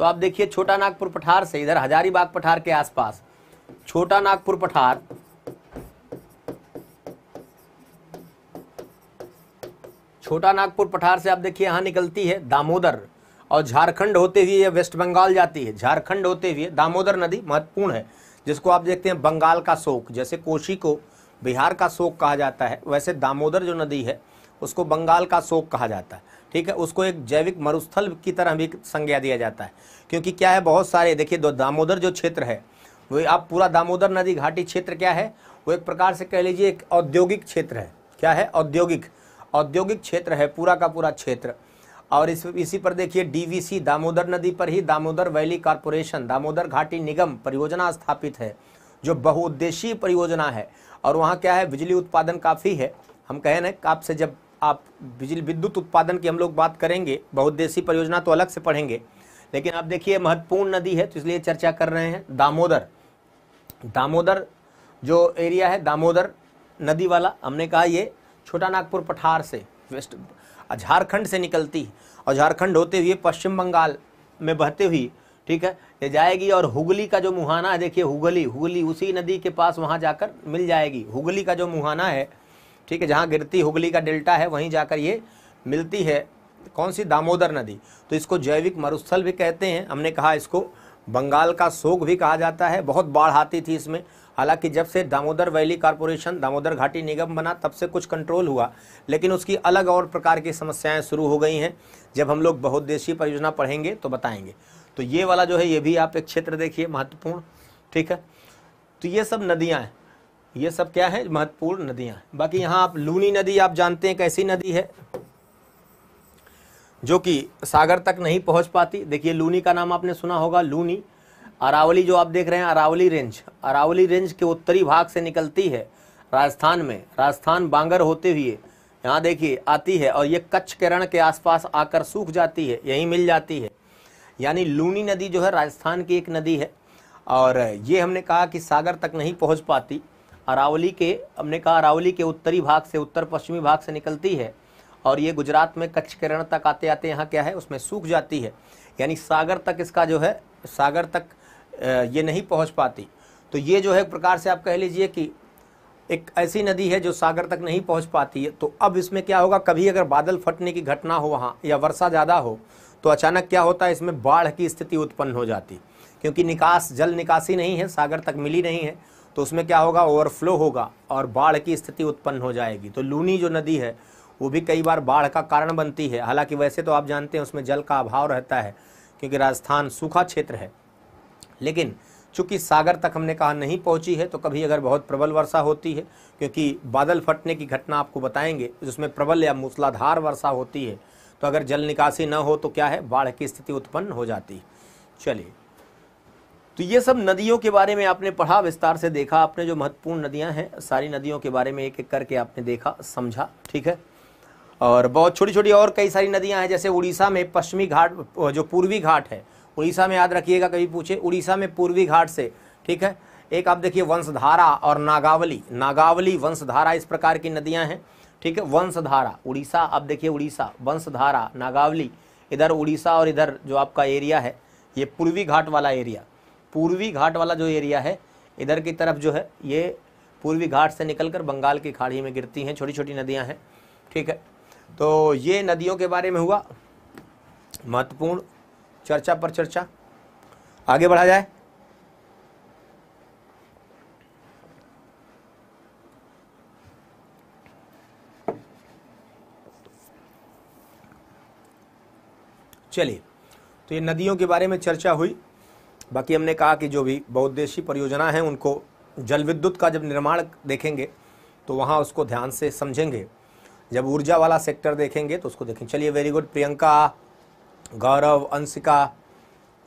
तो आप देखिए छोटा नागपुर पठार से इधर हजारीबाग पठार के आसपास छोटा नागपुर पठार छोटा नागपुर पठार से आप देखिए यहां निकलती है दामोदर और झारखंड होते हुए वेस्ट बंगाल जाती है झारखंड होते हुए दामोदर नदी महत्वपूर्ण है जिसको आप देखते हैं बंगाल का शोक जैसे कोशी को बिहार का शोक कहा जाता है वैसे दामोदर जो नदी है उसको बंगाल का शोक कहा जाता है ठीक है उसको एक जैविक मरुस्थल की तरह भी संज्ञा दिया जाता है क्योंकि क्या है बहुत सारे देखिए दामोदर जो क्षेत्र है वो आप पूरा दामोदर नदी घाटी क्षेत्र क्या है वो एक प्रकार से कह लीजिए एक औद्योगिक क्षेत्र है क्या है औद्योगिक औद्योगिक क्षेत्र है पूरा का पूरा क्षेत्र और इस इसी पर देखिए डीवीसी दामोदर नदी पर ही दामोदर वैली कॉरपोरेशन दामोदर घाटी निगम परियोजना स्थापित है जो बहुउद्देशीय परियोजना है और वहाँ क्या है बिजली उत्पादन काफ़ी है हम कहें ना आपसे जब आप बिजली विद्युत उत्पादन की हम लोग बात करेंगे बहुद्देशी परियोजना तो अलग से पढ़ेंगे लेकिन आप देखिए महत्वपूर्ण नदी है तो इसलिए चर्चा कर रहे हैं दामोदर दामोदर जो एरिया है दामोदर नदी वाला हमने कहा ये छोटा नागपुर पठार से वेस्ट झारखंड से निकलती और झारखंड होते हुए पश्चिम बंगाल में बहते हुई ठीक है ये जाएगी और हुगली का जो मुहाना है देखिए हुगली हुगली उसी नदी के पास वहाँ जाकर मिल जाएगी हुगली का जो मुहाना है ठीक है जहाँ गिरती हुगली का डेल्टा है वहीं जाकर ये मिलती है कौन सी दामोदर नदी तो इसको जैविक मरुस्थल भी कहते हैं हमने कहा इसको बंगाल का सोग भी कहा जाता है बहुत बाढ़ आती थी इसमें हालांकि जब से दामोदर वैली कारपोरेशन दामोदर घाटी निगम बना तब से कुछ कंट्रोल हुआ लेकिन उसकी अलग और प्रकार की समस्याएं शुरू हो गई हैं जब हम लोग बहुद्देशीय परियोजना पढ़ेंगे तो बताएंगे तो ये वाला जो है ये भी आप एक क्षेत्र देखिए महत्वपूर्ण ठीक है तो ये सब नदियाँ हैं ये सब क्या है महत्वपूर्ण नदियां हैं बाकी यहाँ आप लूनी नदी आप जानते हैं कैसी नदी है जो कि सागर तक नहीं पहुँच पाती देखिए लूनी का नाम आपने सुना होगा लूनी अरावली जो आप देख रहे हैं अरावली रेंज अरावली रेंज के उत्तरी भाग से निकलती है राजस्थान में राजस्थान बांगर होते हुए यहाँ देखिए आती है और ये कच्छ किरण के आसपास आकर सूख जाती है यहीं मिल जाती है यानी लूनी नदी जो है राजस्थान की एक नदी है और ये हमने कहा कि सागर तक नहीं पहुँच पाती अरावली के हमने कहा अरावली के उत्तरी भाग से उत्तर पश्चिमी भाग से निकलती है और ये गुजरात में कच्छ किरण तक आते आते यहाँ क्या है उसमें सूख जाती है यानी सागर तक इसका जो है सागर तक ये नहीं पहुँच पाती तो ये जो है एक प्रकार से आप कह लीजिए कि एक ऐसी नदी है जो सागर तक नहीं पहुंच पाती है तो अब इसमें क्या होगा कभी अगर बादल फटने की घटना हो वहाँ या वर्षा ज़्यादा हो तो अचानक क्या होता है इसमें बाढ़ की स्थिति उत्पन्न हो जाती क्योंकि निकास जल निकासी नहीं है सागर तक मिली नहीं है तो उसमें क्या होगा ओवरफ्लो होगा और बाढ़ की स्थिति उत्पन्न हो जाएगी तो लूनी जो नदी है वो भी कई बार बाढ़ का कारण बनती है हालांकि वैसे तो आप जानते हैं उसमें जल का अभाव रहता है क्योंकि राजस्थान सूखा क्षेत्र है लेकिन चूंकि सागर तक हमने कहा नहीं पहुंची है तो कभी अगर बहुत प्रबल वर्षा होती है क्योंकि बादल फटने की घटना आपको बताएंगे जिसमें प्रबल या मूसलाधार वर्षा होती है तो अगर जल निकासी न हो तो क्या है बाढ़ की स्थिति उत्पन्न हो जाती है चलिए तो ये सब नदियों के बारे में आपने पढ़ा विस्तार से देखा आपने जो महत्वपूर्ण नदियां हैं सारी नदियों के बारे में एक एक करके आपने देखा समझा ठीक है और बहुत छोटी छोटी और कई सारी नदियां हैं जैसे उड़ीसा में पश्चिमी घाट जो पूर्वी घाट है उड़ीसा में याद रखिएगा कभी पूछे उड़ीसा में पूर्वी घाट से ठीक है एक आप देखिए वंशधारा और नागावली नागावली वंशधारा इस प्रकार की नदियाँ हैं ठीक है वंशधारा उड़ीसा आप देखिए उड़ीसा वंशधारा नागावली इधर उड़ीसा और इधर जो आपका एरिया है ये पूर्वी घाट वाला एरिया पूर्वी घाट वाला जो एरिया है इधर की तरफ जो है ये पूर्वी घाट से निकलकर बंगाल की खाड़ी में गिरती हैं छोटी छोटी नदियां हैं ठीक है तो ये नदियों के बारे में हुआ महत्वपूर्ण चर्चा पर चर्चा आगे बढ़ा जाए चलिए तो ये नदियों के बारे में चर्चा हुई बाकी हमने कहा कि जो भी बहुद्देशी परियोजना है उनको जल विद्युत का जब निर्माण देखेंगे तो वहाँ उसको ध्यान से समझेंगे जब ऊर्जा वाला सेक्टर देखेंगे तो उसको देखेंगे चलिए वेरी गुड प्रियंका गौरव अंशिका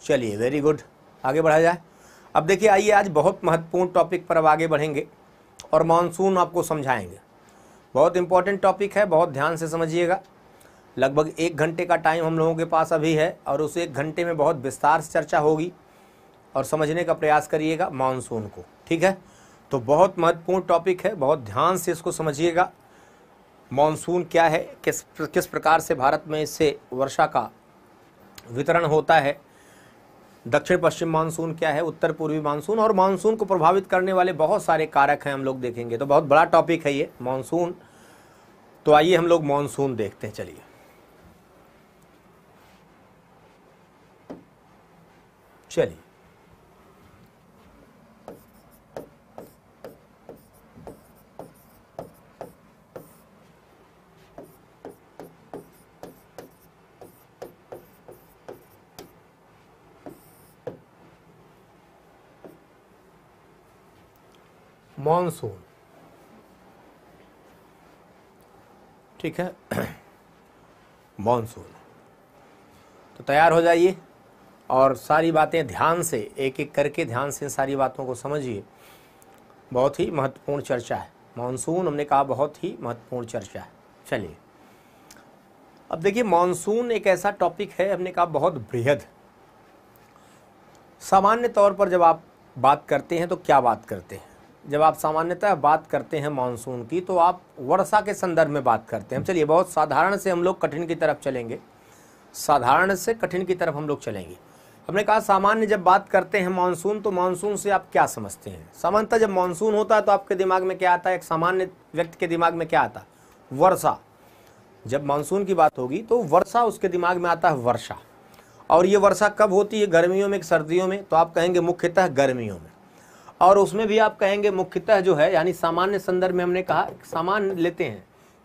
चलिए वेरी गुड आगे बढ़ा जाए अब देखिए आइए आज बहुत महत्वपूर्ण टॉपिक पर अब आगे बढ़ेंगे और मानसून आपको समझाएंगे बहुत इंपॉर्टेंट टॉपिक है बहुत ध्यान से समझिएगा लगभग एक घंटे का टाइम हम लोगों के पास अभी है और उस एक घंटे में बहुत विस्तार से चर्चा होगी और समझने का प्रयास करिएगा मानसून को ठीक है तो बहुत महत्वपूर्ण टॉपिक है बहुत ध्यान से इसको समझिएगा मानसून क्या है किस किस प्रकार से भारत में इससे वर्षा का वितरण होता है दक्षिण पश्चिम मानसून क्या है उत्तर पूर्वी मानसून और मानसून को प्रभावित करने वाले बहुत सारे कारक हैं हम लोग देखेंगे तो बहुत बड़ा टॉपिक है ये मानसून तो आइए हम लोग मानसून देखते हैं चलिए चलिए मानसून ठीक है मानसून तो तैयार हो जाइए और सारी बातें ध्यान से एक एक करके ध्यान से सारी बातों को समझिए बहुत ही महत्वपूर्ण चर्चा है मानसून हमने कहा बहुत ही महत्वपूर्ण चर्चा है चलिए अब देखिए मानसून एक ऐसा टॉपिक है हमने कहा बहुत बृहद सामान्य तौर पर जब आप बात करते हैं तो क्या बात करते हैं जब आप सामान्यतः बात करते हैं मानसून की तो आप वर्षा के संदर्भ में बात करते हैं चलिए बहुत साधारण से हम लोग कठिन की तरफ चलेंगे साधारण से कठिन की तरफ हम लोग चलेंगे हमने कहा सामान्य जब बात करते हैं मानसून तो मानसून से आप क्या समझते हैं सामान्यतः जब मानसून होता है तो आपके दिमाग में क्या आता है एक सामान्य व्यक्ति के दिमाग में क्या आता है वर्षा जब मानसून की बात होगी तो वर्षा उसके दिमाग में आता है वर्षा और ये वर्षा कब होती है गर्मियों में सर्दियों में तो आप कहेंगे मुख्यतः गर्मियों में और उसमें भी आप कहेंगे मुख्यतः जो है यानी सामान्य संदर्भ में हमने कहा सामान्य लेते हैं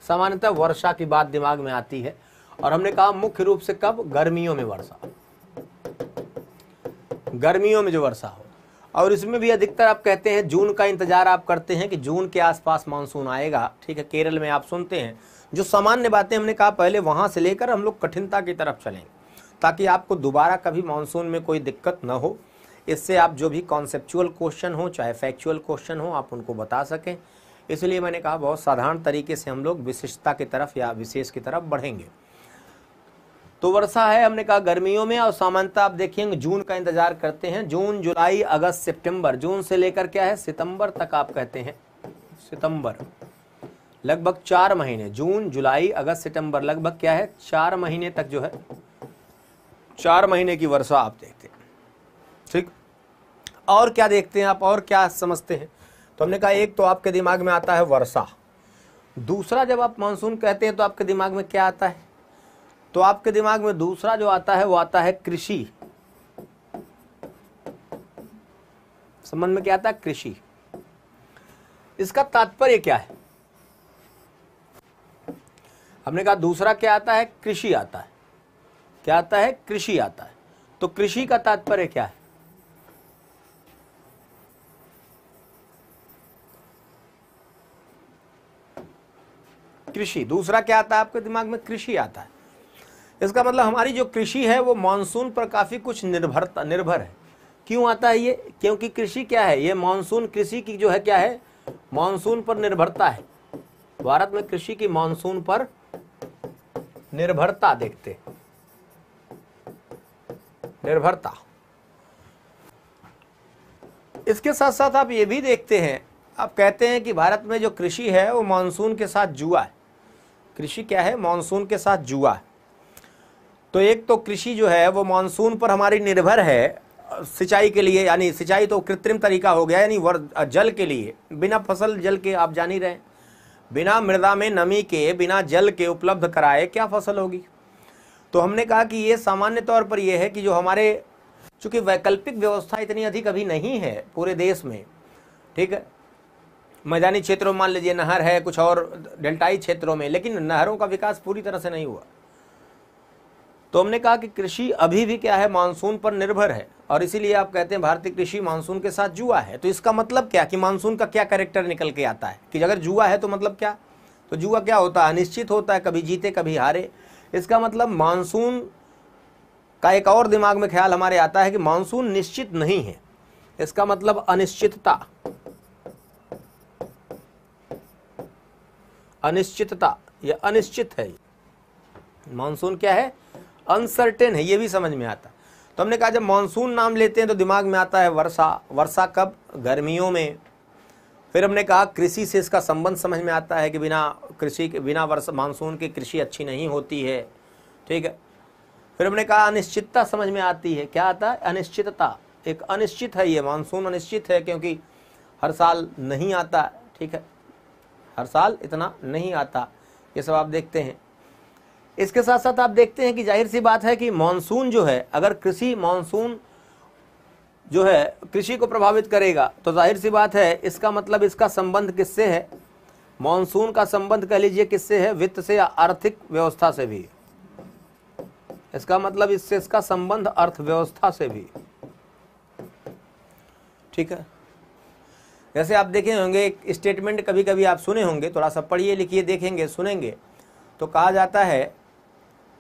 सामान्यतः वर्षा की बात दिमाग में आती है और हमने कहा मुख्य रूप से कब गर्मियों में वर्षा गर्मियों में जो वर्षा हो और इसमें भी अधिकतर आप कहते हैं जून का इंतजार आप करते हैं कि जून के आसपास मानसून आएगा ठीक है केरल में आप सुनते हैं जो सामान्य बातें हमने कहा पहले वहां से लेकर हम लोग कठिनता की तरफ चलें ताकि आपको दोबारा कभी मानसून में कोई दिक्कत न हो इससे आप जो भी कॉन्सेप्चुअल क्वेश्चन हो चाहे फैक्चुअल क्वेश्चन हो आप उनको बता सकें इसलिए मैंने कहा बहुत साधारण तरीके से हम लोग विशिष्टता की तरफ या विशेष की तरफ बढ़ेंगे तो वर्षा है हमने कहा गर्मियों में और सामान्यता आप देखेंगे जून का इंतजार करते हैं जून जुलाई अगस्त सितंबर जून से लेकर क्या है सितंबर तक आप कहते हैं सितंबर लगभग चार महीने जून जुलाई अगस्त सितंबर लगभग क्या है चार महीने तक जो है चार महीने की वर्षा आप देखते हैं ठीक और क्या देखते हैं आप और क्या समझते हैं तो हमने कहा एक तो आपके दिमाग में आता है वर्षा दूसरा जब आप मानसून कहते हैं तो आपके दिमाग में क्या आता है तो आपके दिमाग में दूसरा जो आता है वो आता है कृषि संबंध में क्या आता है कृषि इसका तात्पर्य क्या है हमने कहा दूसरा क्या आता है कृषि आता है क्या आता है कृषि आता है तो कृषि का तात्पर्य क्या है कृषि दूसरा क्या आता है आपके दिमाग में कृषि आता है इसका मतलब हमारी जो कृषि है वो मानसून पर काफ़ी कुछ निर्भरता निर्भर है क्यों आता है ये क्योंकि कृषि क्या है ये मानसून कृषि की जो है क्या है मानसून पर निर्भरता है भारत में कृषि की मानसून पर निर्भरता देखते निर्भरता इसके साथ साथ आप ये भी देखते हैं आप कहते हैं कि भारत में जो कृषि है वो मानसून के साथ जुआ है कृषि क्या है मानसून के साथ जुआ तो एक तो कृषि जो है वो मानसून पर हमारी निर्भर है सिंचाई के लिए यानी सिंचाई तो कृत्रिम तरीका हो गया यानी जल के लिए बिना फसल जल के आप जान ही रहे बिना मृदा में नमी के बिना जल के उपलब्ध कराए क्या फसल होगी तो हमने कहा कि ये सामान्य तौर पर यह है कि जो हमारे चूंकि वैकल्पिक व्यवस्था इतनी अधिक अभी नहीं है पूरे देश में ठीक है मैदानी क्षेत्रों में मान लीजिए नहर है कुछ और डेल्टाई क्षेत्रों में लेकिन नहरों का विकास पूरी तरह से नहीं हुआ तो हमने कहा कि कृषि अभी भी क्या है मानसून पर निर्भर है और इसीलिए आप कहते हैं भारतीय कृषि मानसून के साथ जुआ है तो इसका मतलब क्या कि मानसून का क्या करेक्टर निकल के आता है कि अगर जुआ है तो मतलब क्या तो जुआ क्या होता है अनिश्चित होता है कभी जीते कभी हारे इसका मतलब मानसून का एक और दिमाग में ख्याल हमारे आता है कि मानसून निश्चित नहीं है इसका मतलब अनिश्चितता अनिश्चितता या अनिश्चित है मानसून क्या है अनसर्टेन है ये भी समझ में आता तो हमने कहा जब मानसून नाम लेते हैं तो दिमाग में आता है वर्षा वर्षा कब गर्मियों में फिर हमने कहा कृषि से इसका संबंध समझ में आता है कि बिना कृषि के बिना वर्षा मानसून की कृषि अच्छी नहीं होती है ठीक है फिर हमने कहा अनिश्चितता समझ में आती है क्या आता है अनिश्चितता एक अनिश्चित है ये मानसून अनिश्चित है क्योंकि हर साल नहीं आता ठीक है हर साल इतना नहीं आता ये सब आप देखते हैं इसके साथ साथ आप देखते हैं कि जाहिर सी बात है कि मानसून जो है अगर कृषि मानसून जो है कृषि को प्रभावित करेगा तो जाहिर सी बात है इसका मतलब इसका संबंध किससे है मानसून का संबंध कह लीजिए किससे है वित्त से या आर्थिक व्यवस्था से भी इसका मतलब इससे इसका संबंध अर्थव्यवस्था से भी ठीक है जैसे आप देखे होंगे एक स्टेटमेंट कभी कभी आप सुने होंगे थोड़ा सा पढ़िए लिखिए देखेंगे सुनेंगे तो कहा जाता है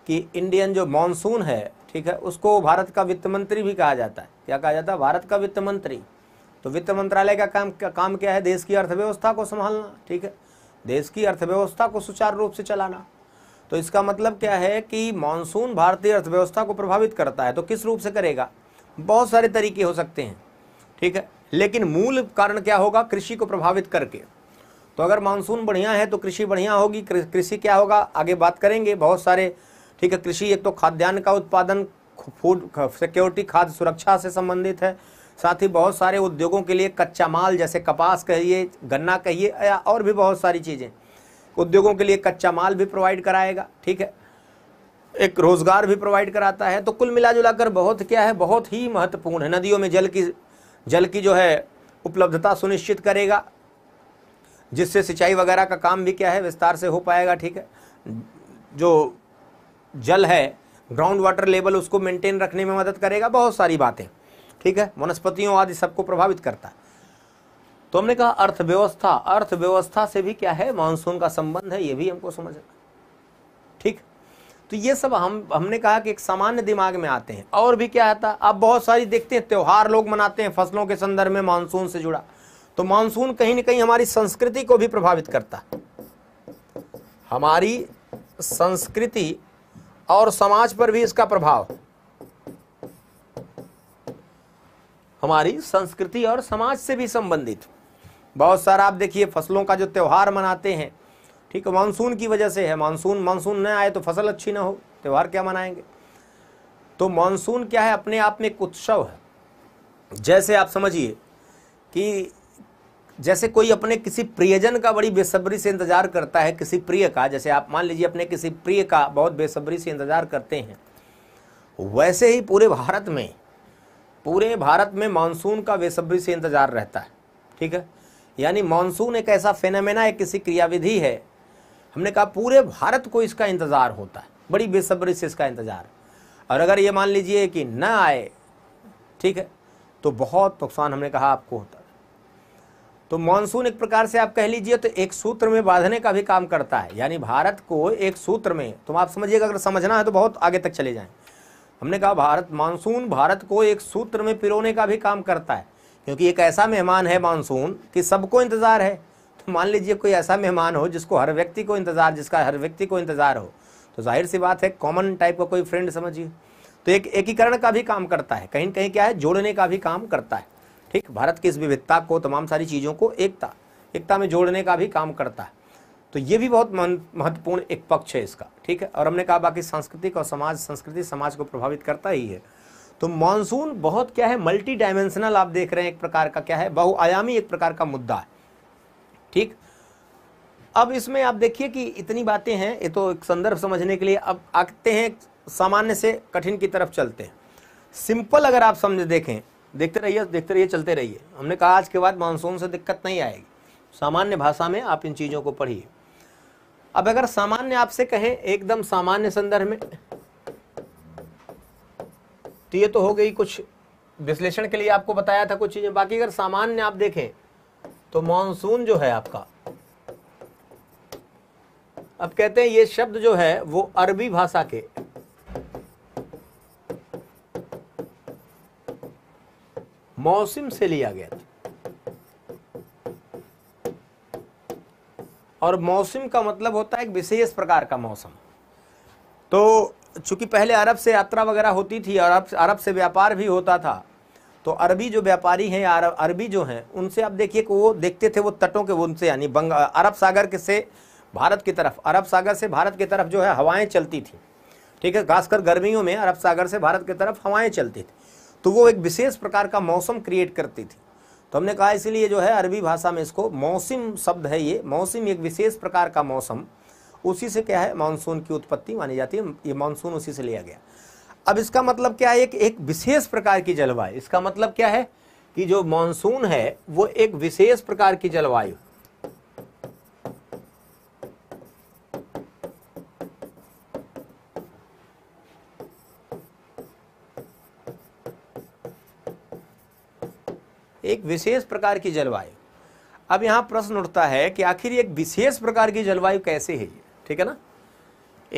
कि इंडियन जो मानसून है ठीक है उसको भारत का वित्त मंत्री भी कहा जाता है क्या कहा जाता है भारत का वित्त मंत्री तो वित्त मंत्रालय का काम का, काम क्या है देश की अर्थव्यवस्था को संभालना ठीक है देश की अर्थव्यवस्था को सुचारू रूप से चलाना तो इसका मतलब क्या है कि मानसून भारतीय अर्थव्यवस्था को प्रभावित करता है तो किस रूप से करेगा बहुत सारे तरीके हो सकते हैं ठीक है लेकिन मूल कारण क्या होगा कृषि को प्रभावित करके तो अगर मानसून बढ़िया है तो कृषि बढ़िया होगी कृषि क्या होगा आगे बात करेंगे बहुत सारे ठीक है कृषि एक तो खाद्यान्न का उत्पादन फूड सिक्योरिटी खाद्य सुरक्षा से संबंधित है साथ ही बहुत सारे उद्योगों के लिए कच्चा माल जैसे कपास कहिए गन्ना कहिए या और भी बहुत सारी चीज़ें उद्योगों के लिए कच्चा माल भी प्रोवाइड कराएगा ठीक है एक रोजगार भी प्रोवाइड कराता है तो कुल मिला कर बहुत क्या है बहुत ही महत्वपूर्ण है नदियों में जल की जल की जो है उपलब्धता सुनिश्चित करेगा जिससे सिंचाई वगैरह का काम भी क्या है विस्तार से हो पाएगा ठीक है जो जल है ग्राउंड वाटर लेवल उसको मेंटेन रखने में मदद करेगा बहुत सारी बातें ठीक है वनस्पतियों आदि सबको प्रभावित करता है तो हमने कहा अर्थव्यवस्था अर्थव्यवस्था से भी क्या है मानसून का संबंध है ये भी हमको समझना ठीक तो ये सब हम हमने कहा कि एक सामान्य दिमाग में आते हैं और भी क्या आता आप बहुत सारी देखते हैं त्यौहार लोग मनाते हैं फसलों के संदर्भ में मानसून से जुड़ा तो मानसून कहीं ना कहीं हमारी संस्कृति को भी प्रभावित करता है हमारी संस्कृति और समाज पर भी इसका प्रभाव हमारी संस्कृति और समाज से भी संबंधित बहुत सारा आप देखिए फसलों का जो त्यौहार मनाते हैं ठीक है मानसून की वजह से है मानसून मानसून न आए तो फसल अच्छी ना हो त्यौहार क्या मनाएंगे तो मानसून क्या है अपने आप में एक उत्सव है जैसे आप समझिए कि जैसे कोई अपने किसी प्रियजन का बड़ी बेसब्री से इंतजार करता है किसी प्रिय का जैसे आप मान लीजिए अपने किसी प्रिय का बहुत बेसब्री से इंतजार करते हैं वैसे ही पूरे भारत में पूरे भारत में मानसून का बेसब्री से इंतजार रहता है ठीक है यानी मानसून एक ऐसा फेनामेना है किसी क्रियाविधि है हमने कहा पूरे भारत को इसका इंतज़ार होता है बड़ी बेसब्री से इसका इंतज़ार और अगर ये मान लीजिए कि न आए ठीक है तो बहुत नुकसान हमने कहा आपको होता है तो मानसून एक प्रकार से आप कह लीजिए तो एक सूत्र में बांधने का भी काम करता है यानी भारत को एक सूत्र में तुम आप समझिएगा अगर समझना है तो बहुत आगे तक चले जाएं हमने कहा भारत मानसून भारत को एक सूत्र में पिरोने का भी काम करता है क्योंकि एक ऐसा मेहमान है मानसून कि सबको इंतज़ार है मान लीजिए कोई ऐसा मेहमान हो जिसको हर व्यक्ति को इंतज़ार जिसका हर व्यक्ति को इंतज़ार हो तो जाहिर सी बात है कॉमन टाइप का कोई फ्रेंड समझिए तो एक एकीकरण का भी काम करता है कहीं कहीं क्या है जोड़ने का भी काम करता है ठीक भारत की इस विविधता को तमाम सारी चीज़ों को एकता एकता में जोड़ने का भी काम करता है तो ये भी बहुत महत्वपूर्ण एक पक्ष है इसका ठीक है और हमने कहा बाकी सांस्कृतिक और समाज संस्कृति समाज को प्रभावित करता ही है तो मानसून बहुत क्या है मल्टी डायमेंशनल आप देख रहे हैं एक प्रकार का क्या है बहुआयामी एक प्रकार का मुद्दा है ठीक अब इसमें आप देखिए कि इतनी बातें हैं ये तो एक संदर्भ समझने के लिए अब आते हैं सामान्य से कठिन की तरफ चलते हैं सिंपल अगर आप समझ देखें देखते रहिए देखते रहिए चलते रहिए हमने कहा आज के बाद मानसून से दिक्कत नहीं आएगी सामान्य भाषा में आप इन चीज़ों को पढ़िए अब अगर सामान्य आपसे कहें एकदम सामान्य संदर्भ में तो ये तो हो गई कुछ विश्लेषण के लिए आपको बताया था कुछ चीज़ें बाकी अगर सामान्य आप देखें तो मानसून जो है आपका अब कहते हैं ये शब्द जो है वो अरबी भाषा के मौसम से लिया गया था और मौसम का मतलब होता है एक विशेष प्रकार का मौसम तो चूंकि पहले अरब से यात्रा वगैरह होती थी और अरब से व्यापार भी होता था तो अरबी जो व्यापारी हैं अरबी जो हैं उनसे आप देखिए कि वो देखते थे वो तटों के उनसे यानी बंग अरब सागर के से भारत की तरफ अरब सागर से भारत की तरफ जो है हवाएं चलती थी ठीक है खासकर गर्मियों में अरब सागर से भारत की तरफ हवाएं चलती थी तो वो एक विशेष प्रकार का मौसम क्रिएट करती थी तो हमने कहा इसीलिए जो है अरबी भाषा में इसको मौसम शब्द है ये मौसम एक विशेष प्रकार का मौसम उसी से क्या है मानसून की उत्पत्ति मानी जाती है ये मानसून उसी से लिया गया अब इसका मतलब क्या है एक एक विशेष प्रकार की जलवायु इसका मतलब क्या है कि जो मानसून है वो एक विशेष प्रकार की जलवायु एक विशेष प्रकार की जलवायु अब यहां प्रश्न उठता है कि आखिर एक विशेष प्रकार की जलवायु कैसे है ये ठीक है ना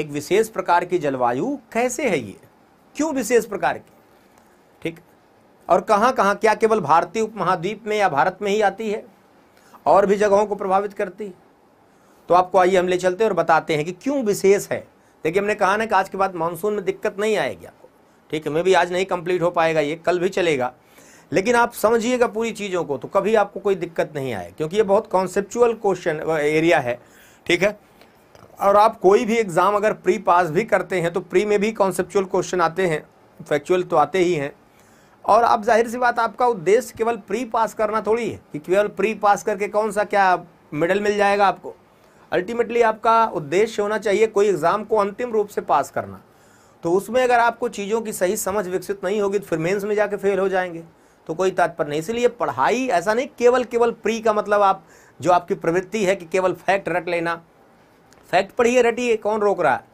एक विशेष प्रकार की जलवायु कैसे है ये क्यों विशेष प्रकार की ठीक और कहाँ कहाँ क्या केवल भारतीय उपमहाद्वीप में या भारत में ही आती है और भी जगहों को प्रभावित करती तो आपको आइए हम ले चलते हैं और बताते हैं कि क्यों विशेष है देखिए हमने कहा ना कि आज के बाद मानसून में दिक्कत नहीं आएगी आपको ठीक है मैं भी आज नहीं कंप्लीट हो पाएगा ये कल भी चलेगा लेकिन आप समझिएगा पूरी चीज़ों को तो कभी आपको कोई दिक्कत नहीं आए क्योंकि ये बहुत कॉन्सेप्चुअल क्वेश्चन एरिया है ठीक है और आप कोई भी एग्ज़ाम अगर प्री पास भी करते हैं तो प्री में भी कॉन्सेप्चुअल क्वेश्चन आते हैं फैक्चुअल तो आते ही हैं और आप जाहिर सी बात आपका उद्देश्य केवल प्री पास करना थोड़ी है कि केवल प्री पास करके कौन सा क्या मेडल मिल जाएगा आपको अल्टीमेटली आपका उद्देश्य होना चाहिए कोई एग्ज़ाम को अंतिम रूप से पास करना तो उसमें अगर आपको चीज़ों की सही समझ विकसित नहीं होगी तो फिर मेन्स में जाके फेल हो जाएंगे तो कोई तात्पर्य नहीं इसलिए पढ़ाई ऐसा नहीं केवल केवल प्री का मतलब आप जो आपकी प्रवृत्ति है कि केवल फैक्ट रट लेना फैक्ट पढ़िए रटिए कौन रोक रहा है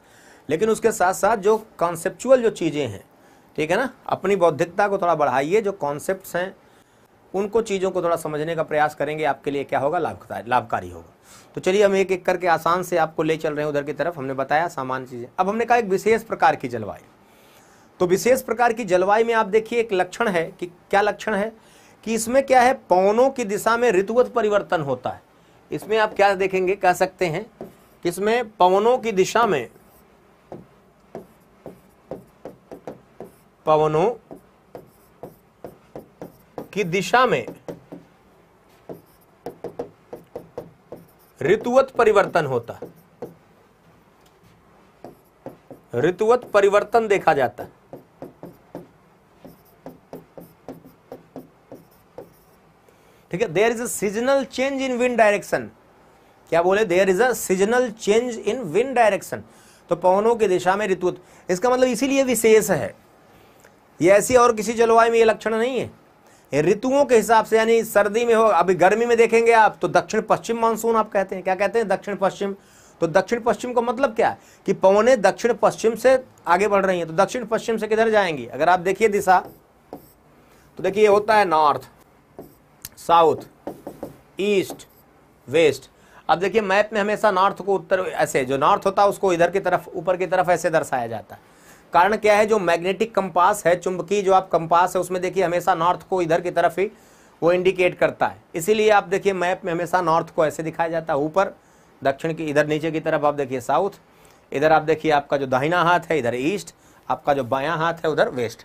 लेकिन उसके साथ साथ जो कॉन्सेप्चुअल जो चीज़ें हैं ठीक है ना अपनी बौद्धिकता को थोड़ा बढ़ाइए जो कॉन्सेप्ट हैं उनको चीज़ों को थोड़ा समझने का प्रयास करेंगे आपके लिए क्या होगा लाभकारी लाभकारी होगा तो चलिए हम एक एक करके आसान से आपको ले चल रहे हैं उधर की तरफ हमने बताया सामान्य चीज़ें अब हमने कहा एक विशेष प्रकार की जलवायु तो विशेष प्रकार की जलवायु में आप देखिए एक लक्षण है कि क्या लक्षण है कि इसमें क्या है पवनों की दिशा में ऋतुवत परिवर्तन होता है इसमें आप क्या देखेंगे कह सकते हैं किसमें पवनों की दिशा में पवनों की दिशा में ऋतुवत परिवर्तन होता ऋतुवत परिवर्तन देखा जाता है ठीक है there is a seasonal change in wind direction क्या बोले there is a seasonal change in wind direction तो पवनों की दिशा में ऋतु इसका मतलब इसीलिए विशेष है ये ऐसी और किसी जलवायु में ये लक्षण नहीं है ऋतुओं के हिसाब से यानी सर्दी में हो अभी गर्मी में देखेंगे आप तो दक्षिण पश्चिम मानसून आप कहते हैं क्या कहते हैं दक्षिण पश्चिम तो दक्षिण पश्चिम का मतलब क्या है कि पवने दक्षिण पश्चिम से आगे बढ़ रही हैं तो दक्षिण पश्चिम से किधर जाएंगी अगर आप देखिए दिशा तो देखिए होता है नॉर्थ साउथ ईस्ट वेस्ट अब देखिए मैप में हमेशा नॉर्थ को उत्तर ऐसे जो नॉर्थ होता है उसको इधर की तरफ ऊपर की तरफ ऐसे दर्शाया जाता है कारण क्या है जो मैग्नेटिक कंपास है चुंबकीय जो आप कंपास है उसमें देखिए हमेशा नॉर्थ को इधर की तरफ ही वो इंडिकेट करता है इसीलिए आप देखिए मैप में हमेशा नॉर्थ को ऐसे दिखाया जाता है ऊपर दक्षिण की इधर नीचे की तरफ आप देखिए साउथ इधर आप देखिए आपका जो दाहिना हाथ है इधर ईस्ट आपका जो बायां हाथ है उधर वेस्ट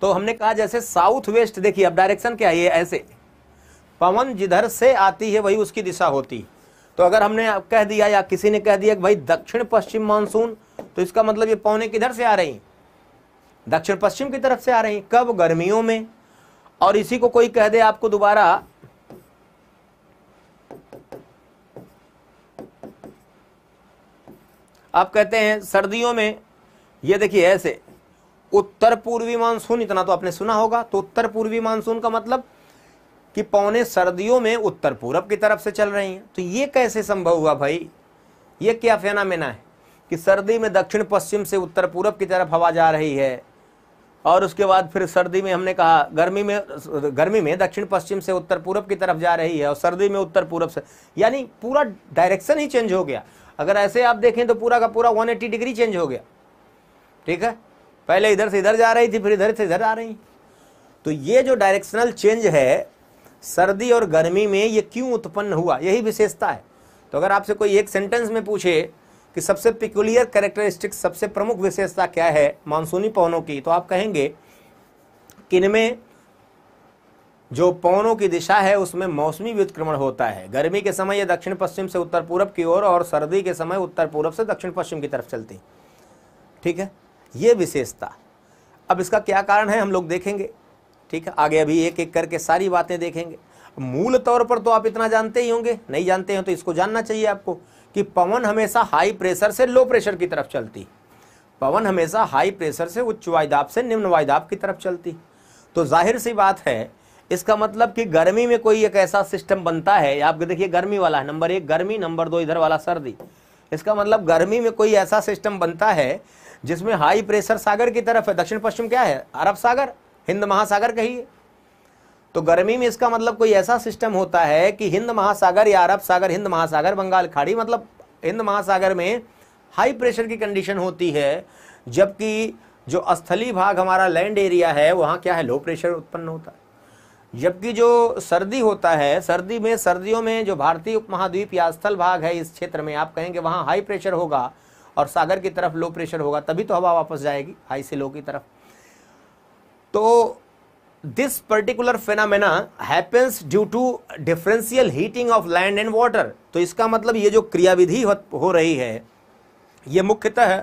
तो हमने कहा जैसे साउथ वेस्ट देखिए अब डायरेक्शन क्या है ये ऐसे पवन जिधर से आती है वही उसकी दिशा होती है तो अगर हमने कह दिया या किसी ने कह दिया कि भाई दक्षिण पश्चिम मानसून तो इसका मतलब ये पौने किधर से आ रही दक्षिण पश्चिम की तरफ से आ रही कब गर्मियों में और इसी को कोई कह दे आपको दोबारा आप कहते हैं सर्दियों में ये देखिए ऐसे उत्तर पूर्वी मानसून इतना तो आपने सुना होगा तो उत्तर पूर्वी मानसून का मतलब कि पौने सर्दियों में उत्तर पूरब की तरफ से चल रही हैं तो ये कैसे संभव हुआ भाई ये क्या फैना फेनामेना है कि सर्दी में दक्षिण पश्चिम से उत्तर पूरब की तरफ हवा जा रही है और उसके बाद फिर सर्दी में हमने कहा गर्मी में गर्मी में दक्षिण पश्चिम से उत्तर पूरब की तरफ जा रही है और सर्दी में उत्तर पूरब से यानी पूरा डायरेक्शन ही चेंज हो गया अगर ऐसे आप देखें तो पूरा का पूरा 180 डिग्री चेंज हो गया ठीक है पहले इधर से इधर जा रही थी फिर इधर से इधर आ रही तो ये जो डायरेक्शनल चेंज है सर्दी और गर्मी में ये क्यों उत्पन्न हुआ यही विशेषता है तो अगर आपसे कोई एक सेंटेंस में पूछे कि सबसे पिकुलियर कैरेक्टरिस्टिक सबसे प्रमुख विशेषता क्या है मानसूनी पवनों की तो आप कहेंगे कि इनमें जो पवनों की दिशा है उसमें मौसमी व्युत्क्रमण होता है गर्मी के समय ये दक्षिण पश्चिम से उत्तर पूर्व की ओर और, और सर्दी के समय उत्तर पूर्व से दक्षिण पश्चिम की तरफ चलती ठीक है ये विशेषता अब इसका क्या कारण है हम लोग देखेंगे ठीक है आगे अभी एक एक करके सारी बातें देखेंगे मूल तौर पर तो आप इतना जानते ही होंगे नहीं जानते हैं तो इसको जानना चाहिए आपको कि पवन हमेशा हाई प्रेशर से लो प्रेशर की तरफ चलती पवन हमेशा हाई प्रेशर से उच्च वायदाब से निम्न वायदाब की तरफ चलती तो जाहिर सी बात है इसका मतलब कि गर्मी में कोई एक ऐसा सिस्टम बनता है आप देखिए गर्मी वाला है नंबर एक गर्मी नंबर दो इधर वाला सर्दी इसका मतलब गर्मी में कोई ऐसा सिस्टम बनता है जिसमें हाई प्रेशर सागर की तरफ है दक्षिण पश्चिम क्या है अरब सागर हिंद महासागर कहिए तो गर्मी में इसका मतलब कोई ऐसा सिस्टम होता है कि हिंद महासागर या अरब सागर हिंद महासागर बंगाल खाड़ी मतलब हिंद महासागर में हाई प्रेशर की कंडीशन होती है जबकि जो स्थली भाग हमारा लैंड एरिया है वहाँ क्या है लो प्रेशर उत्पन्न होता है जबकि जो सर्दी होता है सर्दी में सर्दियों में जो भारतीय उपमहाद्वीप या स्थल भाग है इस क्षेत्र में आप कहेंगे वहाँ हाई प्रेशर होगा और सागर की तरफ लो प्रेशर होगा तभी तो हवा वापस जाएगी हाई से लो की तरफ तो this particular phenomena happens due to differential heating of land and water तो इसका मतलब ये जो क्रियाविधि हो रही है ये मुख्यतः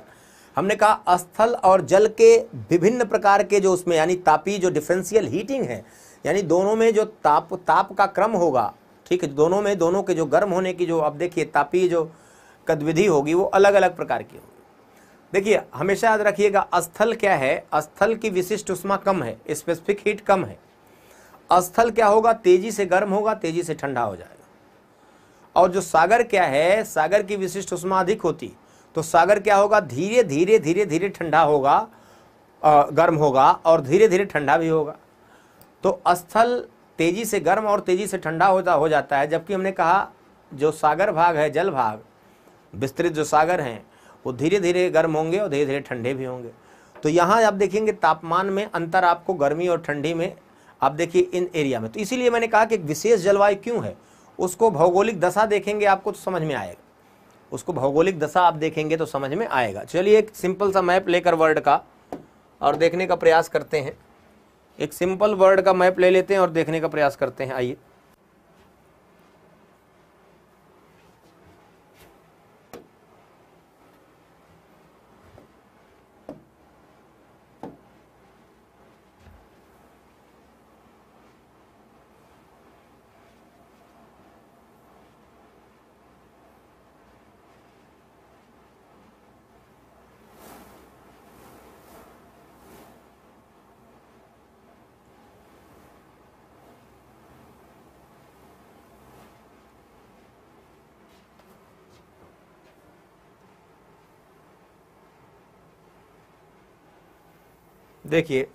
हमने कहा स्थल और जल के विभिन्न प्रकार के जो उसमें यानी तापी जो डिफरेंशियल हीटिंग है यानी दोनों में जो ताप ताप का क्रम होगा ठीक है दोनों में दोनों के जो गर्म होने की जो आप देखिए तापी जो कदविधि होगी वो अलग अलग प्रकार की होगी देखिए हमेशा याद रखिएगा अस्थल क्या है अस्थल की विशिष्ट उष्मा कम है स्पेसिफिक हीट कम है अस्थल क्या होगा तेजी से गर्म होगा तेजी से ठंडा हो जाएगा और जो सागर क्या है सागर की विशिष्ट उष्मा अधिक होती तो सागर क्या होगा धीरे धीरे धीरे धीरे ठंडा होगा गर्म होगा और धीरे धीरे ठंडा भी होगा तो स्थल तेजी से गर्म और तेजी से ठंडा होता हो जाता है जबकि हमने कहा जो सागर भाग है जल भाग विस्तृत जो सागर हैं वो धीरे धीरे गर्म होंगे और धीरे धीरे ठंडे भी होंगे तो यहाँ आप देखेंगे तापमान में अंतर आपको गर्मी और ठंडी में आप देखिए इन एरिया में तो इसीलिए मैंने कहा कि एक विशेष जलवायु क्यों है उसको भौगोलिक दशा देखेंगे आपको तो समझ में आएगा उसको भौगोलिक दशा आप देखेंगे तो समझ में आएगा चलिए एक सिंपल सा मैप लेकर वर्ल्ड का और देखने का प्रयास करते हैं एक सिंपल वर्ल्ड का मैप ले लेते हैं और देखने का प्रयास करते हैं आइए देखिए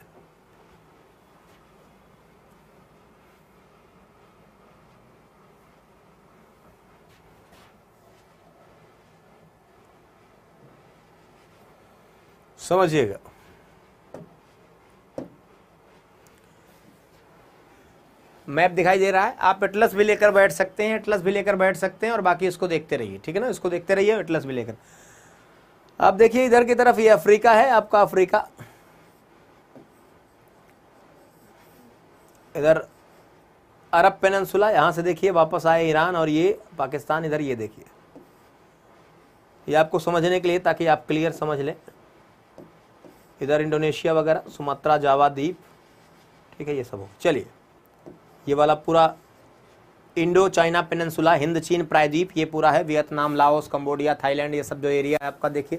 समझिएगा मैप दिखाई दे रहा है आप एटलस भी लेकर बैठ सकते हैं एटलस भी लेकर बैठ सकते हैं और बाकी इसको देखते रहिए ठीक है ना इसको देखते रहिए एटलस भी लेकर आप देखिए इधर की तरफ ये अफ्रीका है आपका अफ्रीका इधर अरब पेनसुला यहाँ से देखिए वापस आए ईरान और ये पाकिस्तान इधर ये देखिए ये आपको समझने के लिए ताकि आप क्लियर समझ लें इधर इंडोनेशिया वगैरह सुमात्रा जावा द्वीप ठीक है ये सब हो चलिए ये वाला पूरा इंडो चाइना पेनसुला हिंद चीन प्रायद्वीप ये पूरा है वियतनाम लाओस कंबोडिया थाईलैंड ये सब जो एरिया है आपका देखिए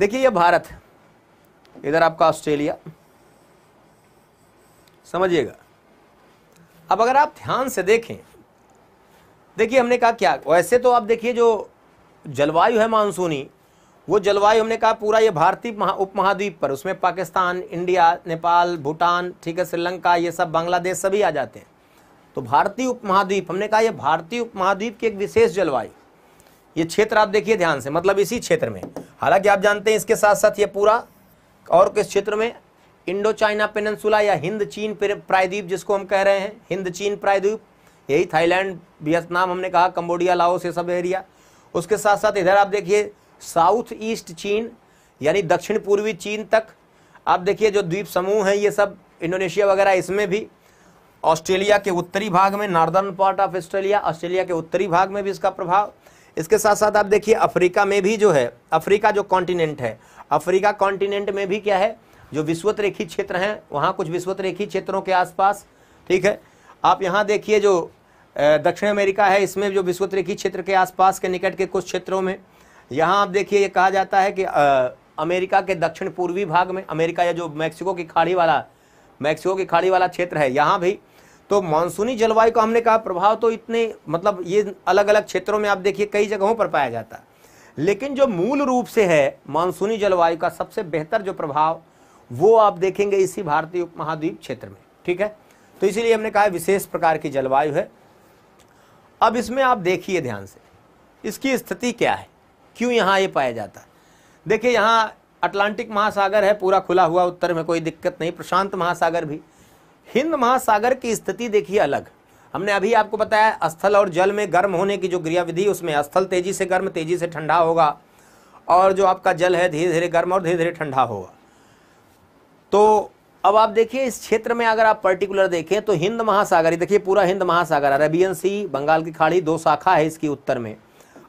देखिए ये भारत इधर आपका ऑस्ट्रेलिया समझिएगा अब अगर आप ध्यान से देखें देखिए हमने कहा क्या वैसे तो आप देखिए जो जलवायु है मानसूनी वो जलवायु हमने कहा पूरा ये भारतीय महा, उप महाद्वीप पर उसमें पाकिस्तान इंडिया नेपाल भूटान ठीक है श्रीलंका ये सब बांग्लादेश सभी आ जाते हैं तो भारतीय उप महाद्वीप हमने कहा ये भारतीय उप महाद्वीप की एक विशेष जलवायु ये क्षेत्र आप देखिए ध्यान से मतलब इसी क्षेत्र में हालांकि आप जानते हैं इसके साथ साथ ये पूरा और किस क्षेत्र में इंडो चाइना पेनन्सुला या हिंद चीन प्रायद्वीप जिसको हम कह रहे हैं हिंद चीन प्रायद्वीप यही थाईलैंड वियतनाम हमने कहा कंबोडिया लाओस ये सब एरिया उसके साथ साथ इधर आप देखिए साउथ ईस्ट चीन यानी दक्षिण पूर्वी चीन तक आप देखिए जो द्वीप समूह हैं ये सब इंडोनेशिया वगैरह इसमें भी ऑस्ट्रेलिया के उत्तरी भाग में northern part of Australia Australia के उत्तरी भाग में भी इसका प्रभाव इसके साथ साथ आप देखिए अफ्रीका में भी जो है अफ्रीका जो कॉन्टिनेंट है अफ्रीका कॉन्टिनेंट में भी क्या है जो विश्वत रेखी क्षेत्र हैं वहाँ कुछ विश्वत रेखी क्षेत्रों के आसपास ठीक है आप यहाँ देखिए जो दक्षिण अमेरिका है इसमें जो विश्वत रेखी क्षेत्र के आसपास के निकट के कुछ क्षेत्रों में यहाँ आप देखिए ये कहा जाता है कि आ, अमेरिका के दक्षिण पूर्वी भाग में अमेरिका या जो मैक्सिको की खाड़ी वाला मैक्सिको की खाड़ी वाला क्षेत्र है यहाँ भी तो मानसूनी जलवायु का हमने कहा प्रभाव तो इतने मतलब ये अलग अलग क्षेत्रों में आप देखिए कई जगहों पर पाया जाता है लेकिन जो मूल रूप से है मानसूनी जलवायु का सबसे बेहतर जो प्रभाव वो आप देखेंगे इसी भारतीय उपमहाद्वीप क्षेत्र में ठीक है तो इसीलिए हमने कहा विशेष प्रकार की जलवायु है अब इसमें आप देखिए ध्यान से इसकी स्थिति क्या है क्यों यहाँ ये पाया जाता है देखिए यहाँ अटलांटिक महासागर है पूरा खुला हुआ उत्तर में कोई दिक्कत नहीं प्रशांत महासागर भी हिंद महासागर की स्थिति देखिए अलग हमने अभी आपको बताया स्थल और जल में गर्म होने की जो क्रियाविधि उसमें स्थल तेजी से गर्म तेजी से ठंडा होगा और जो आपका जल है धीरे धीरे गर्म और धीरे धीरे ठंडा होगा तो अब आप देखिए इस क्षेत्र में अगर आप पर्टिकुलर देखें तो हिंद महासागर ये देखिए पूरा हिंद महासागर अरेबियन सी बंगाल की खाड़ी दो शाखा है इसकी उत्तर में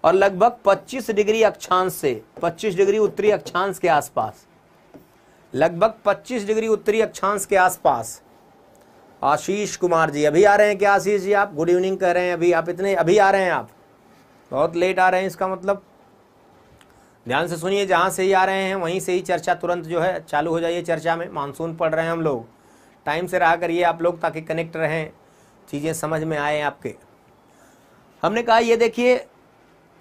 और लगभग 25 डिग्री अक्षांश से 25 डिग्री उत्तरी अक्षांश के आसपास लगभग 25 डिग्री उत्तरी अक्षांश के आसपास आशीष कुमार जी अभी आ रहे हैं क्या आशीष जी आप गुड इवनिंग कह रहे हैं अभी आप इतने अभी आ रहे हैं आप बहुत लेट आ रहे हैं इसका मतलब ध्यान से सुनिए जहाँ से ही आ रहे हैं वहीं से ही चर्चा तुरंत जो है चालू हो जाइए चर्चा में मानसून पढ़ रहे हैं हम लोग टाइम से रहा करिए आप लोग ताकि कनेक्ट रहें चीज़ें समझ में आए आपके हमने कहा ये देखिए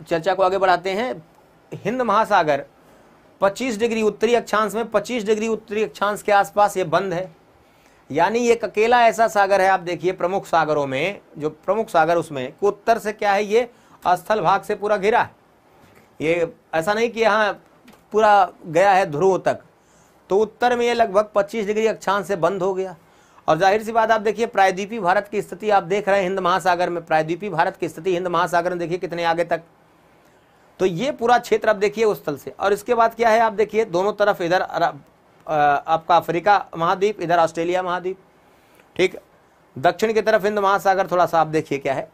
चर्चा को आगे बढ़ाते हैं हिंद महासागर 25 डिग्री उत्तरी अक्षांश में 25 डिग्री उत्तरी अक्षांश के आसपास ये बंद है यानी ये अकेला ऐसा सागर है आप देखिए प्रमुख सागरों में जो प्रमुख सागर उसमें उत्तर से क्या है ये स्थल भाग से पूरा घिरा है ये ऐसा नहीं कि यहाँ पूरा गया है ध्रुव तक तो उत्तर में ये लगभग 25 डिग्री अक्षांश से बंद हो गया और जाहिर सी बात आप देखिए प्रायद्वीपी भारत की स्थिति आप देख रहे हैं हिंद महासागर में प्रायद्वीपी भारत की स्थिति हिंद महासागर में देखिए कितने आगे तक तो ये पूरा क्षेत्र आप देखिए उस तल से और इसके बाद क्या है आप देखिए दोनों तरफ इधर आपका अफ्रीका महाद्वीप इधर ऑस्ट्रेलिया महाद्वीप ठीक दक्षिण की तरफ हिंद महासागर थोड़ा सा आप देखिए क्या है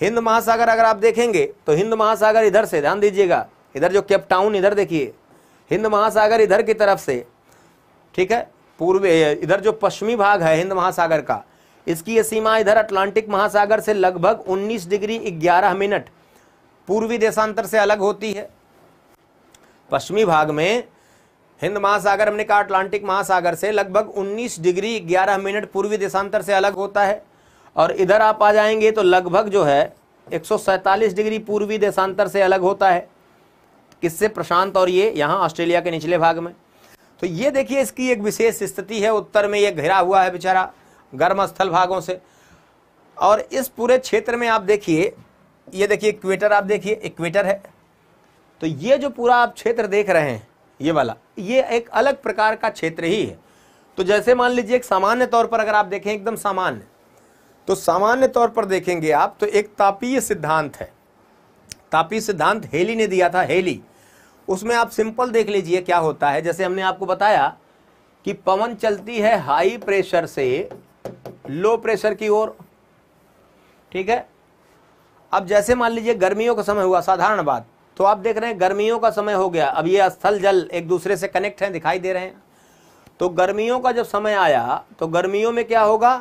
हिंद महासागर अगर आप देखेंगे तो हिंद महासागर इधर से ध्यान दीजिएगा इधर जो केप टाउन इधर देखिए हिंद महासागर इधर की तरफ से ठीक है पूर्व इधर जो पश्चिमी भाग है हिंद महासागर का इसकी ये सीमा इधर अटलांटिक महासागर से लगभग 19 डिग्री 11 मिनट पूर्वी देशांतर से अलग होती है पश्चिमी भाग में हिंद महासागर हमने कहा अटलांटिक महासागर से लगभग 19 डिग्री 11 मिनट पूर्वी देशांतर से अलग होता है और इधर आप आ जाएंगे तो लगभग जो है एक डिग्री पूर्वी देशांतर से अलग होता है किससे प्रशांत और ये यहाँ ऑस्ट्रेलिया के निचले भाग में तो ये देखिए इसकी एक विशेष स्थिति है उत्तर में ये घिरा हुआ है बेचारा गर्म स्थल भागों से और इस पूरे क्षेत्र में आप देखिए ये देखिए इक्वेटर आप देखिए इक्वेटर है तो ये जो पूरा आप क्षेत्र देख रहे हैं ये वाला ये एक अलग प्रकार का क्षेत्र ही है तो जैसे मान लीजिए एक सामान्य तौर पर अगर आप देखें एकदम सामान्य तो सामान्य तौर पर देखेंगे आप तो एक तापीय सिद्धांत है तापीय सिद्धांत हेली ने दिया था हेली उसमें आप सिंपल देख लीजिए क्या होता है जैसे हमने आपको बताया कि पवन चलती है हाई प्रेशर से लो प्रेशर की ओर ठीक है अब जैसे मान लीजिए गर्मियों का समय हुआ साधारण बात तो आप देख रहे हैं गर्मियों का समय हो गया अब ये स्थल जल एक दूसरे से कनेक्ट हैं दिखाई दे रहे हैं तो गर्मियों का जब समय आया तो गर्मियों में क्या होगा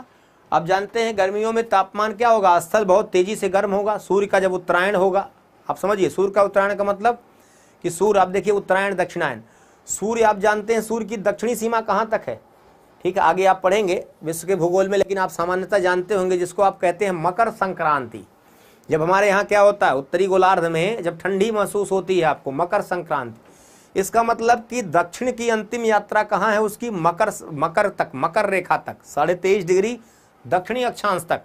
आप जानते हैं गर्मियों में तापमान क्या होगा स्थल बहुत तेज़ी से गर्म होगा सूर्य का जब उत्तरायण होगा आप समझिए सूर्य का उत्तरायण का मतलब कि सूर्य आप देखिए उत्तरायण दक्षिणायन सूर्य आप जानते हैं सूर्य की दक्षिणी सीमा कहाँ तक है ठीक है आगे आप पढ़ेंगे विश्व के भूगोल में लेकिन आप सामान्यता जानते होंगे जिसको आप कहते हैं मकर संक्रांति जब हमारे यहाँ क्या होता है उत्तरी गोलार्ध में जब ठंडी महसूस होती है आपको मकर संक्रांति इसका मतलब कि दक्षिण की अंतिम यात्रा कहाँ है उसकी मकर मकर तक मकर रेखा तक साढ़े तेईस डिग्री दक्षिणी अक्षांश तक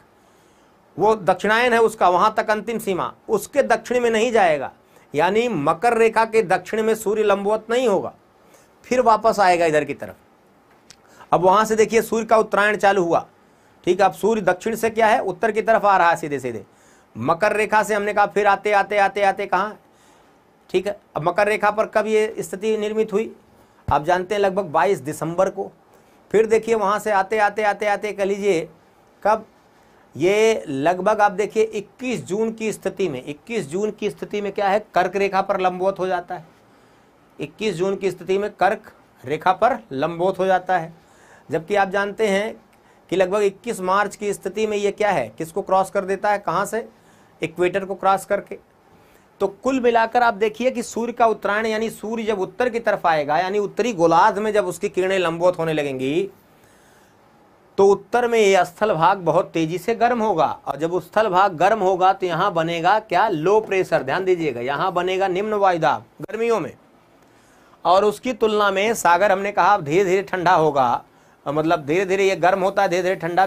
वो दक्षिणायन है उसका वहां तक अंतिम सीमा उसके दक्षिण में नहीं जाएगा यानी मकर रेखा के दक्षिण में सूर्य लंबवत नहीं होगा फिर वापस आएगा इधर की तरफ अब वहां से देखिए सूर्य का उत्तरायण चालू हुआ ठीक है अब सूर्य दक्षिण से क्या है उत्तर की तरफ आ रहा है सीधे सीधे मकर रेखा से हमने कहा फिर आते आते आते आते कहा ठीक है अब मकर रेखा पर कब ये स्थिति निर्मित हुई आप जानते हैं लगभग 22 दिसंबर को फिर देखिए वहां से आते आते आते आते कह लीजिए कब ये लगभग आप देखिए 21 जून की स्थिति में 21 जून की स्थिति में क्या है कर्क रेखा पर लंबवत हो जाता है 21 जून की स्थिति में कर्क रेखा पर लंबवत हो जाता है जबकि आप जानते हैं कि लगभग 21 मार्च की स्थिति में ये क्या है किसको क्रॉस कर देता है कहाँ से इक्वेटर को क्रॉस करके तो कुल मिलाकर आप देखिए कि सूर्य का उत्तरायण यानी सूर्य जब उत्तर की तरफ आएगा यानी उत्तरी गोलार्ध में जब उसकी किरणें लंबवत होने लगेंगी तो उत्तर में यह स्थल भाग बहुत तेजी से गर्म होगा और जब स्थल भाग गर्म होगा तो यहाँ बनेगा क्या लो प्रेशर ध्यान दीजिएगा यहाँ बनेगा निम्न वायुदाब गर्मियों में और उसकी तुलना में सागर हमने कहा धीरे धीरे ठंडा होगा मतलब धीरे धीरे ये गर्म होता है धीरे धीरे ठंडा भी